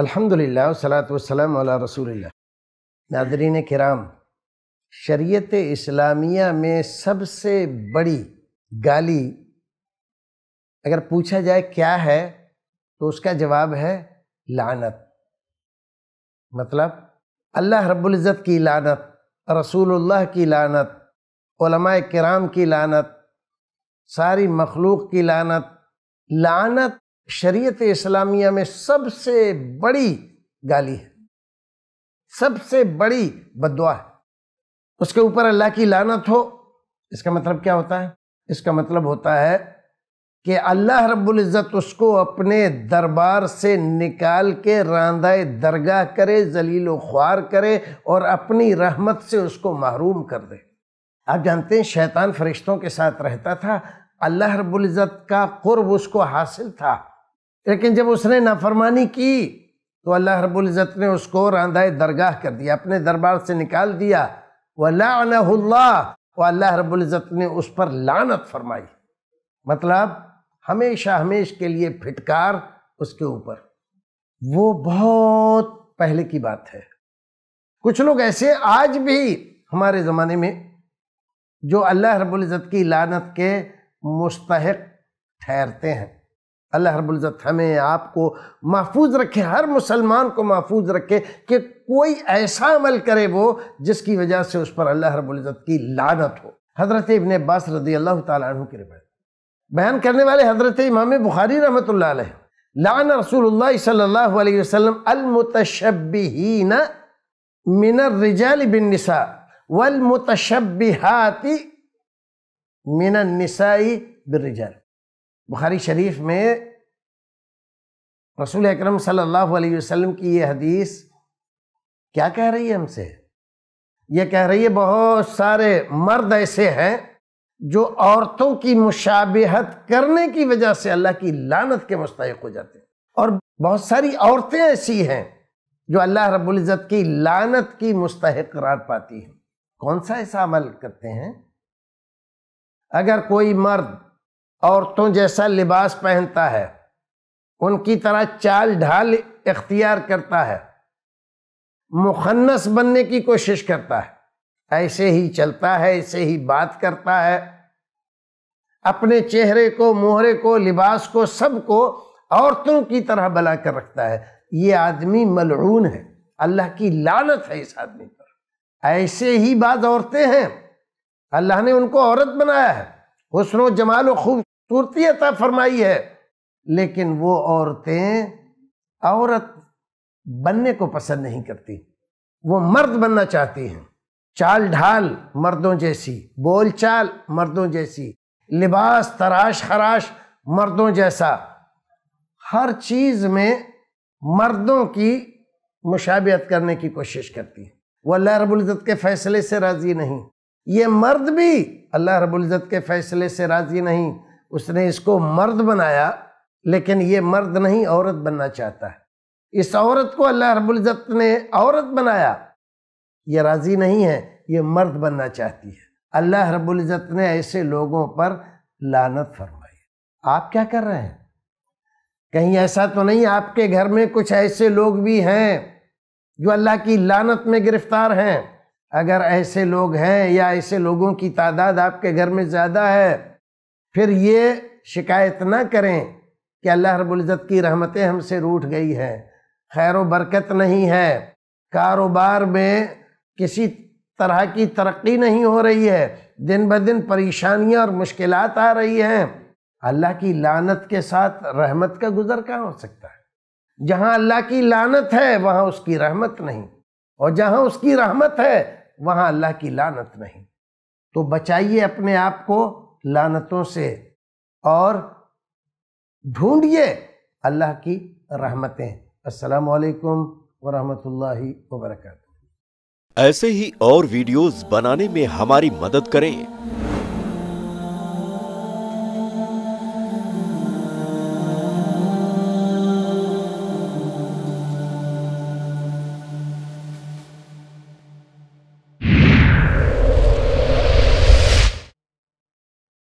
अल्हम्दुलिल्लाह सलात वसलम अला रसूलिल्लाह नादरीन कराम शरीयत इस्लामिया में सबसे बड़ी गाली अगर पूछा जाए क्या है तो उसका जवाब है लानत मतलब अल्लाह रब्ज़त की लानत रसूलुल्लाह की लानत कराम की लानत सारी मखलूक की लानत लानत शरीयत इस्लामिया में सबसे बड़ी गाली है सबसे बड़ी बदवा है उसके ऊपर अल्लाह की लानत हो इसका मतलब क्या होता है इसका मतलब होता है कि अल्लाह रब्बुल इज़्ज़त उसको अपने दरबार से निकाल के रांदा दरगाह करे जलील ख्वार करे और अपनी रहमत से उसको महरूम कर दे आप जानते हैं शैतान फरिश्तों के साथ रहता था अल्लाह रब्बुल इज़्ज़त का कुर्ब उसको हासिल था लेकिन जब उसने नाफरमानी की तो अल्लाह रबुल्ज़त ने उसको रांधाए दरगाह कर दिया अपने दरबार से निकाल दिया वल्ला अल्लाह रबुल्ज़त ने उस पर लानत फरमाई मतलब हमेशा हमेश के लिए फिटकार उसके ऊपर वो बहुत पहले की बात है कुछ लोग ऐसे आज भी हमारे ज़माने में जो अल्लाह रबुल्ज़त की लानत के मुस्तक ठहरते हैं अल्लाह रबुल्ज़त हमें आपको महफूज रखे हर मुसलमान को महफूज रखे कि कोई ऐसा अमल करे वो जिसकी वजह से उस पर अल्लाह रबुल्ज़त की लानत हो हज़रत इबन अब्बास रदी अल्लाह तु की रिवायत बयान करने वाले हज़रत इमाम बुखारी रहमत लान रसूल सल्ला वसम अलमतशबीन मिनर रिजाल बिन निसा वलमतशबिहाती मिनर निसाई बिन रिजाल बुखारी शरीफ में रसूल अकरम सल्लल्लाहु अलैहि वसल्लम की ये हदीस क्या कह रही है हमसे यह कह रही है बहुत सारे मर्द ऐसे हैं जो औरतों की मुशाबहत करने की वजह से अल्लाह की लानत के मुस्तक हो जाते हैं और बहुत सारी औरतें ऐसी हैं जो अल्लाह रब्ज़त की लानत की मुस्तक करार पाती हैं कौन सा ऐसा अमल करते हैं अगर कोई मर्द औरतों जैसा लिबास पहनता है उनकी तरह चाल ढाल इख्तियार करता है मुखन्नस बनने की कोशिश करता है ऐसे ही चलता है ऐसे ही बात करता है अपने चेहरे को मोहरे को लिबास को सबको औरतों की तरह बना कर रखता है ये आदमी मलरून है अल्लाह की लानत है इस आदमी पर ऐसे ही बात औरतें हैं अल्लाह ने उनको औरत बनाया है हसन जमाल खूब पूर्ति अता फरमाई है लेकिन वो औरतें औरत बनने को पसंद नहीं करती वो मर्द बनना चाहती हैं चाल ढाल मर्दों जैसी बोल चाल मर्दों जैसी लिबास तराश खराश मर्दों जैसा हर चीज़ में मर्दों की मुशाबियत करने की कोशिश करती है वह अल्लाह रबुल्ज़त के फ़ैसले से राज़ी नहीं ये मर्द भी अल्लाह रबुल्ज़त के फ़ैसले से राज़ी नहीं उसने इसको मर्द बनाया लेकिन ये मर्द नहीं औरत बनना चाहता है इस औरत को अल्लाह रबुल्ज़त ने औरत बनाया ये राज़ी नहीं है ये मर्द बनना चाहती है अल्लाह रबुल्ज़त ने ऐसे लोगों पर लानत फरमाई आप क्या कर रहे हैं कहीं ऐसा तो नहीं आपके घर में कुछ ऐसे लोग भी हैं जो अल्लाह की लानत में गिरफ्तार हैं अगर ऐसे लोग हैं या ऐसे लोगों की तादाद आपके घर में ज़्यादा है फिर ये शिकायत ना करें कि अल्लाह रबुल्ज़त की रहमतें हमसे रूठ गई हैं खैर बरकत नहीं है कारोबार में किसी तरह की तरक्की नहीं हो रही है दिन ब दिन परेशानियाँ और मुश्किल आ रही हैं अल्लाह की लानत के साथ रहमत का गुज़र कहाँ हो सकता है जहाँ अल्लाह की लानत है वहाँ उसकी रहमत नहीं और जहाँ उसकी रहमत है वहाँ अल्लाह की लानत नहीं तो बचाइए अपने आप को लानतों से और ढूंढिए अल्लाह की रहमतें असलकम वरहमतुल्लाहि वबरकत ऐसे ही और वीडियोस बनाने में हमारी मदद करें